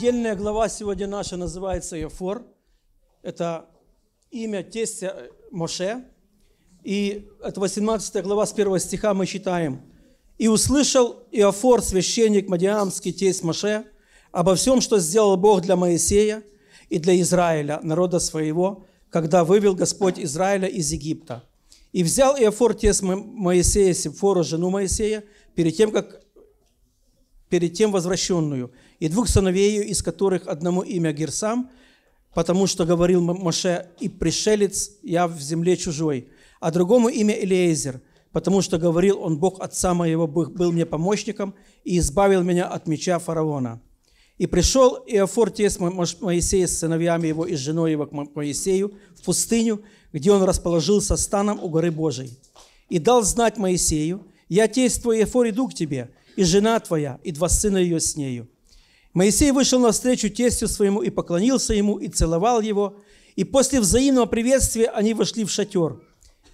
недельная глава сегодня наша называется Ефор. Это имя тестя э, Моше. И это 18 глава с 1 стиха мы читаем. «И услышал Иофор, священник Мадиамский, тесть Моше, обо всем, что сделал Бог для Моисея и для Израиля, народа своего, когда вывел Господь Израиля из Египта. И взял Иофор, тесть Моисея, Сепфору, жену Моисея, перед тем, как перед тем возвращенную, и двух сыновей, ее, из которых одному имя Герсам, потому что говорил Моше, и пришелец я в земле чужой, а другому имя Элиезер, потому что говорил он, Бог отца моего был мне помощником и избавил меня от меча фараона. И пришел Иофор с Моисея с сыновьями его и с женой его к Моисею в пустыню, где он расположился станом у горы Божией. И дал знать Моисею, «Я тесть твой, Иофор, иду к тебе, и жена твоя, и два сына ее с нею». Моисей вышел навстречу тестю своему и поклонился ему, и целовал его. И после взаимного приветствия они вошли в шатер.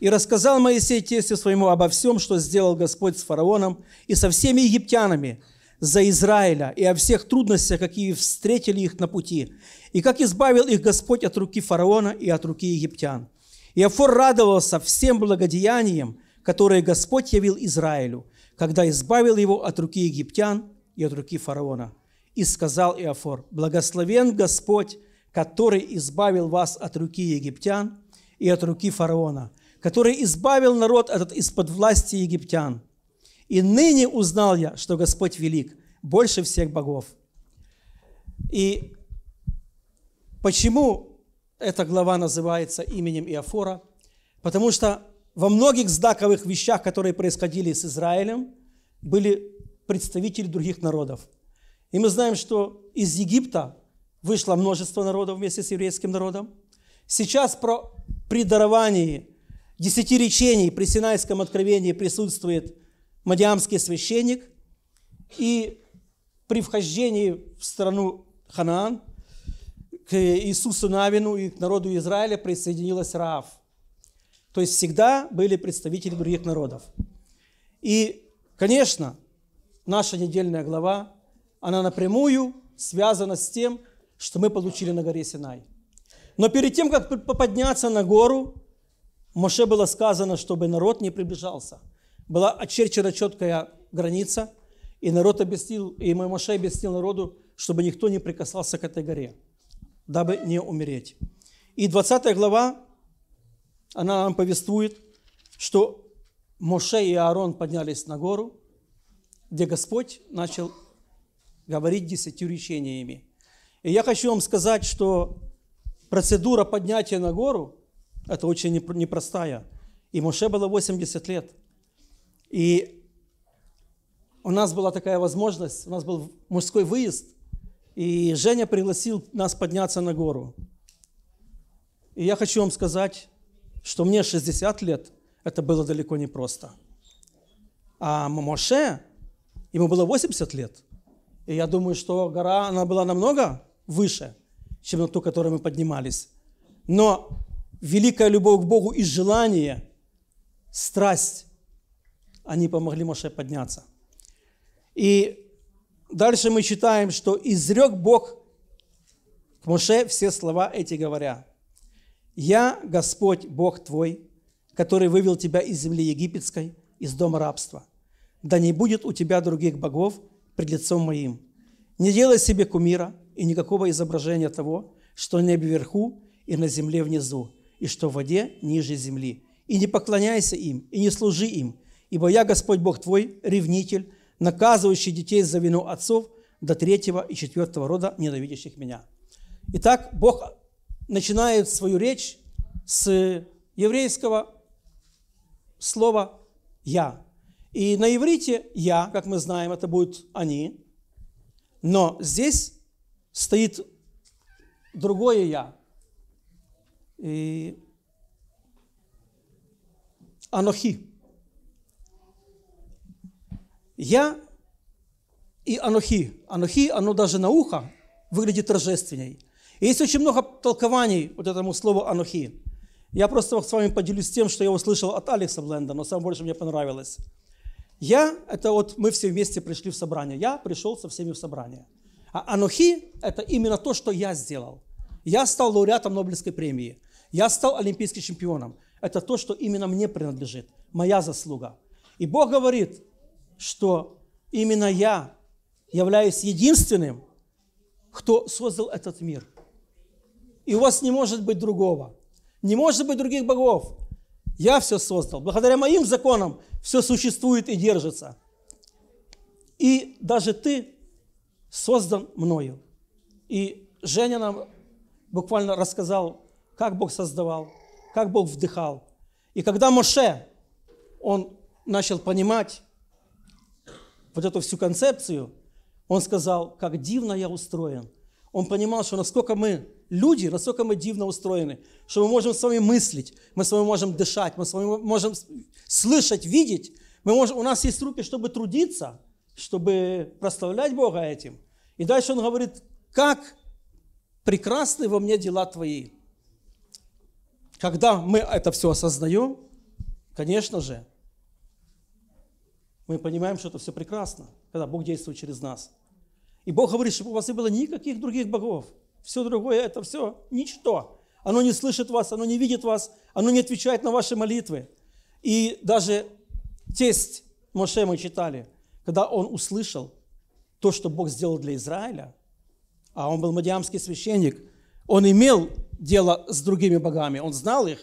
И рассказал Моисей тестю своему обо всем, что сделал Господь с фараоном и со всеми египтянами за Израиля, и о всех трудностях, какие встретили их на пути, и как избавил их Господь от руки фараона и от руки египтян. И Афор радовался всем благодеяниям, которые Господь явил Израилю – когда избавил его от руки египтян и от руки фараона. И сказал Иофор, «Благословен Господь, который избавил вас от руки египтян и от руки фараона, который избавил народ этот из-под власти египтян. И ныне узнал я, что Господь велик, больше всех богов». И почему эта глава называется именем Иофора? Потому что во многих знаковых вещах, которые происходили с Израилем, были представители других народов. И мы знаем, что из Египта вышло множество народов вместе с еврейским народом. Сейчас про, при даровании десяти речений при Синайском откровении присутствует мадиамский священник. И при вхождении в страну Ханаан к Иисусу Навину и к народу Израиля присоединилась Раав – то есть всегда были представители других народов. И, конечно, наша недельная глава, она напрямую связана с тем, что мы получили на горе Синай. Но перед тем, как подняться на гору, Моше было сказано, чтобы народ не приближался. Была очерчена четкая граница, и народ объяснил, и Моше объяснил народу, чтобы никто не прикасался к этой горе, дабы не умереть. И 20 глава она нам повествует, что Моше и Аарон поднялись на гору, где Господь начал говорить десятью речениями. И я хочу вам сказать, что процедура поднятия на гору, это очень непростая. И Моше было 80 лет. И у нас была такая возможность, у нас был мужской выезд, и Женя пригласил нас подняться на гору. И я хочу вам сказать, что мне 60 лет, это было далеко не просто. А Моше, ему было 80 лет. И я думаю, что гора, она была намного выше, чем на ту, которую мы поднимались. Но великая любовь к Богу и желание, страсть, они помогли Моше подняться. И дальше мы читаем, что «изрек Бог к Моше все слова эти говоря». «Я Господь, Бог твой, который вывел тебя из земли египетской, из дома рабства. Да не будет у тебя других богов пред лицом моим. Не делай себе кумира и никакого изображения того, что на небе вверху и на земле внизу, и что в воде ниже земли. И не поклоняйся им, и не служи им, ибо я, Господь Бог твой, ревнитель, наказывающий детей за вину отцов до третьего и четвертого рода, ненавидящих меня». Итак, Бог начинает свою речь с еврейского слова «я». И на иврите «я», как мы знаем, это будет «они». Но здесь стоит другое «я». И «Анохи». «Я» и «Анохи». «Анохи», оно даже на ухо выглядит торжественней есть очень много толкований вот этому слову «анухи». Я просто с вами поделюсь тем, что я услышал от Алекса Бленда, но самое больше мне понравилось. Я – это вот мы все вместе пришли в собрание. Я пришел со всеми в собрание. А анухи – это именно то, что я сделал. Я стал лауреатом Нобелевской премии. Я стал олимпийским чемпионом. Это то, что именно мне принадлежит. Моя заслуга. И Бог говорит, что именно я являюсь единственным, кто создал этот мир – и у вас не может быть другого. Не может быть других богов. Я все создал. Благодаря моим законам все существует и держится. И даже ты создан мною. И Женя нам буквально рассказал, как Бог создавал, как Бог вдыхал. И когда Моше, он начал понимать вот эту всю концепцию, он сказал, как дивно я устроен. Он понимал, что насколько мы люди, насколько мы дивно устроены, что мы можем с вами мыслить, мы с вами можем дышать, мы с вами можем слышать, видеть. Мы можем, у нас есть руки, чтобы трудиться, чтобы прославлять Бога этим. И дальше он говорит, как прекрасны во мне дела твои. Когда мы это все осознаем, конечно же, мы понимаем, что это все прекрасно, когда Бог действует через нас. И Бог говорит, чтобы у вас не было никаких других богов все другое это все ничто. Оно не слышит вас, оно не видит вас, оно не отвечает на ваши молитвы. И даже тесть Моше мы читали, когда он услышал то, что Бог сделал для Израиля, а он был мадиамский священник, он имел дело с другими богами, он знал их,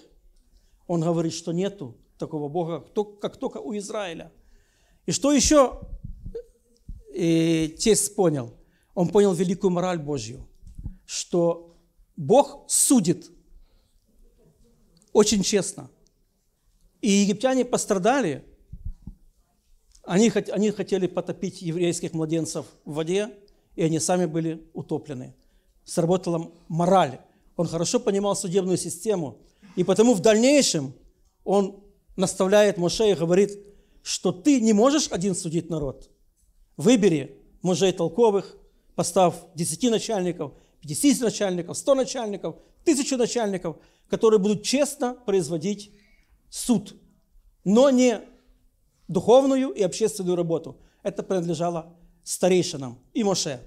он говорит, что нету такого Бога, как только у Израиля. И что еще и тесть понял? Он понял великую мораль Божью что Бог судит очень честно. И египтяне пострадали. Они, они хотели потопить еврейских младенцев в воде, и они сами были утоплены. Сработала мораль. Он хорошо понимал судебную систему. И потому в дальнейшем он наставляет Моше и говорит, что ты не можешь один судить народ. Выбери мужей толковых, постав десяти начальников, 50 начальников, 100 начальников, 1000 начальников, которые будут честно производить суд, но не духовную и общественную работу. Это принадлежало старейшинам и Моше.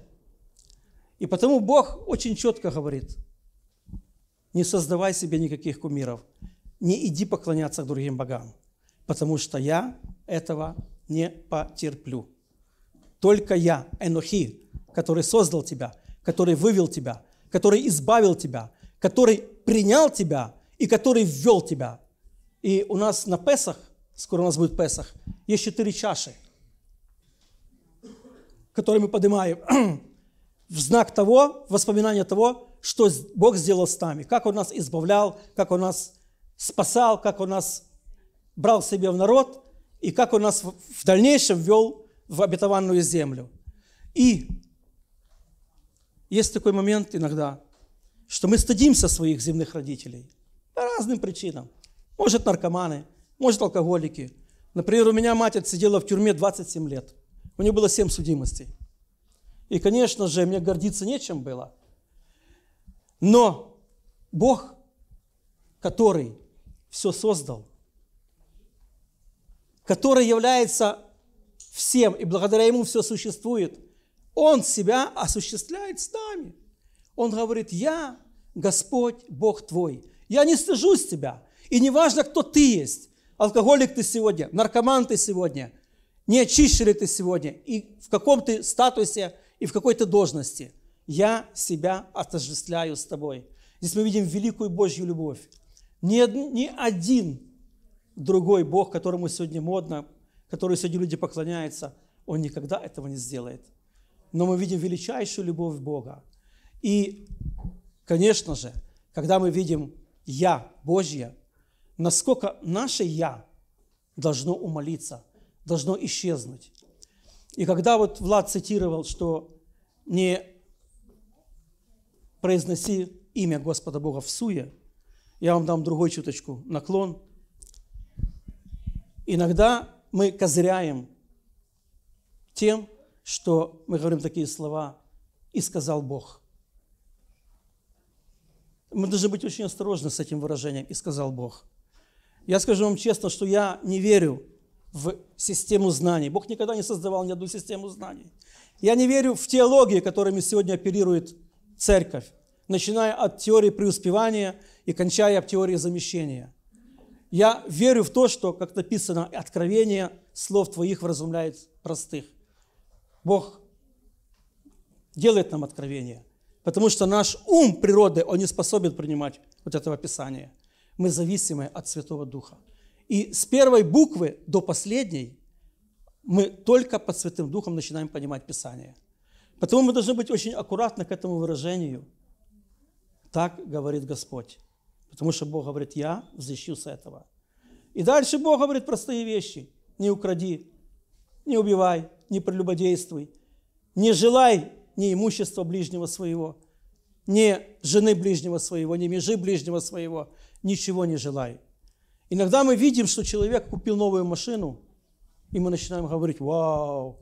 И потому Бог очень четко говорит, не создавай себе никаких кумиров, не иди поклоняться к другим богам, потому что я этого не потерплю. Только я, Энохи, который создал тебя – который вывел тебя, который избавил тебя, который принял тебя и который ввел тебя. И у нас на Песах, скоро у нас будет Песах, есть четыре чаши, которые мы поднимаем в знак того, воспоминания того, что Бог сделал с нами, как Он нас избавлял, как Он нас спасал, как Он нас брал себе в народ и как Он нас в дальнейшем ввел в обетованную землю. И есть такой момент иногда, что мы стыдимся своих земных родителей по разным причинам. Может, наркоманы, может, алкоголики. Например, у меня мать отсидела в тюрьме 27 лет. У нее было 7 судимостей. И, конечно же, мне гордиться нечем было. Но Бог, который все создал, который является всем, и благодаря Ему все существует – он себя осуществляет с нами. Он говорит, я Господь, Бог твой. Я не стыжусь тебя. И не важно, кто ты есть. Алкоголик ты сегодня, наркоман ты сегодня, не очищен ты сегодня, и в каком ты статусе, и в какой ты должности. Я себя отождествляю с тобой. Здесь мы видим великую Божью любовь. Ни, ни один другой Бог, которому сегодня модно, который сегодня люди поклоняются, он никогда этого не сделает но мы видим величайшую любовь Бога. И, конечно же, когда мы видим «Я» Божье, насколько наше «Я» должно умолиться, должно исчезнуть. И когда вот Влад цитировал, что не произноси имя Господа Бога в суе, я вам дам другой чуточку, наклон. Иногда мы козыряем тем, что мы говорим такие слова «и сказал Бог». Мы должны быть очень осторожны с этим выражением «и сказал Бог». Я скажу вам честно, что я не верю в систему знаний. Бог никогда не создавал ни одну систему знаний. Я не верю в теологии, которыми сегодня оперирует церковь, начиная от теории преуспевания и кончая от теории замещения. Я верю в то, что, как написано, откровение слов твоих вразумляет простых. Бог делает нам откровение, потому что наш ум природы, он не способен принимать вот этого Писания. Мы зависимы от Святого Духа. И с первой буквы до последней мы только под Святым Духом начинаем понимать Писание. Поэтому мы должны быть очень аккуратны к этому выражению. Так говорит Господь. Потому что Бог говорит, я с этого. И дальше Бог говорит простые вещи. Не укради, не убивай, не прелюбодействуй, не желай ни имущества ближнего своего, ни жены ближнего своего, ни межи ближнего своего, ничего не желай. Иногда мы видим, что человек купил новую машину, и мы начинаем говорить, вау,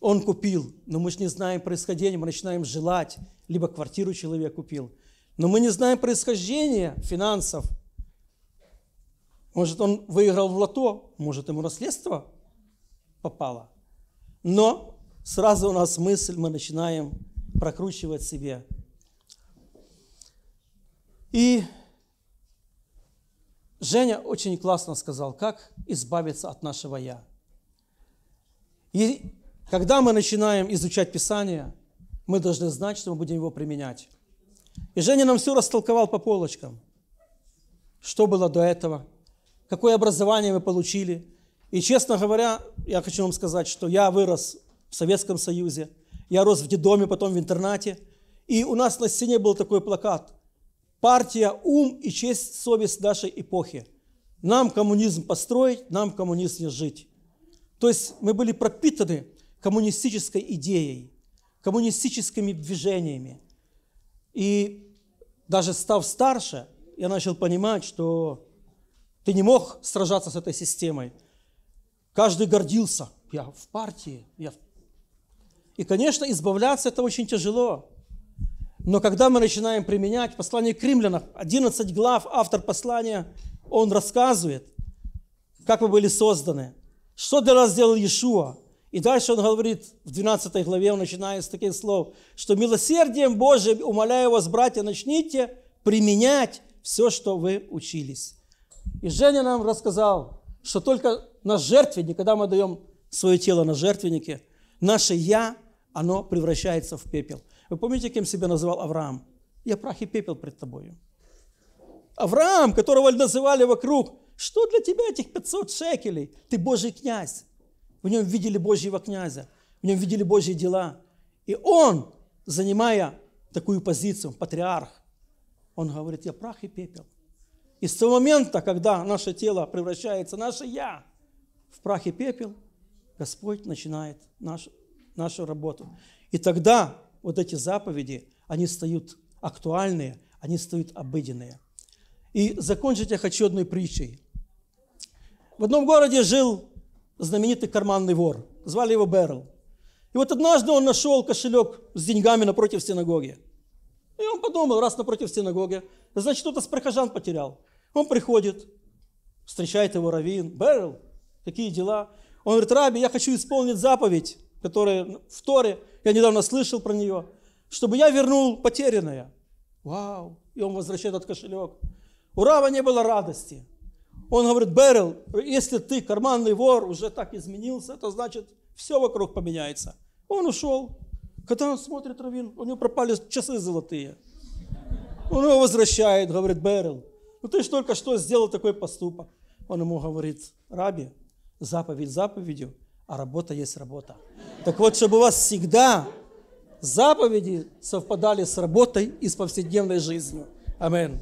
он купил, но мы же не знаем происхождения, мы начинаем желать, либо квартиру человек купил, но мы не знаем происхождения финансов. Может, он выиграл в лото, может, ему наследство попало. Но сразу у нас мысль, мы начинаем прокручивать себе. И Женя очень классно сказал, как избавиться от нашего «я». И когда мы начинаем изучать Писание, мы должны знать, что мы будем его применять. И Женя нам все растолковал по полочкам. Что было до этого, какое образование мы получили, и, честно говоря, я хочу вам сказать, что я вырос в Советском Союзе, я рос в детдоме, потом в интернате, и у нас на стене был такой плакат «Партия, ум и честь, совесть нашей эпохи». Нам коммунизм построить, нам коммунизм коммунизме жить. То есть мы были пропитаны коммунистической идеей, коммунистическими движениями. И даже став старше, я начал понимать, что ты не мог сражаться с этой системой – Каждый гордился. Я в партии. Я... И, конечно, избавляться это очень тяжело. Но когда мы начинаем применять послание к римлянам, 11 глав, автор послания, он рассказывает, как мы были созданы, что для нас сделал Иешуа. И дальше он говорит в 12 главе, он начинает с таких слов, что «Милосердием Божиим умоляю вас, братья, начните применять все, что вы учились». И Женя нам рассказал, что только на жертвенник, когда мы даем свое тело на жертвеннике, наше «я», оно превращается в пепел. Вы помните, кем себя называл Авраам? «Я прах и пепел пред тобою». Авраам, которого называли вокруг, что для тебя этих 500 шекелей? Ты Божий князь. В нем видели Божьего князя, в нем видели Божьи дела. И он, занимая такую позицию, патриарх, он говорит, я прах и пепел. И с того момента, когда наше тело превращается, наше «я», в прах и пепел, Господь начинает наш, нашу работу. И тогда вот эти заповеди, они стают актуальные, они стают обыденные. И закончить я хочу одной притчей. В одном городе жил знаменитый карманный вор. Звали его Берл. И вот однажды он нашел кошелек с деньгами напротив синагоги. И он подумал, раз напротив синагоги, значит, кто-то с прихожан потерял. Он приходит, встречает его раввин Берл, какие дела. Он говорит, Раби, я хочу исполнить заповедь, которая в Торе, я недавно слышал про нее, чтобы я вернул потерянное. Вау! И он возвращает этот кошелек. У Рава не было радости. Он говорит, Берил, если ты карманный вор, уже так изменился, то значит все вокруг поменяется. Он ушел. Когда он смотрит Равин, у него пропали часы золотые. Он его возвращает, говорит, Берил, ну ты же только что сделал такой поступок. Он ему говорит, Раби, Заповедь заповедью, а работа есть работа. Так вот, чтобы у вас всегда заповеди совпадали с работой и с повседневной жизнью. Аминь.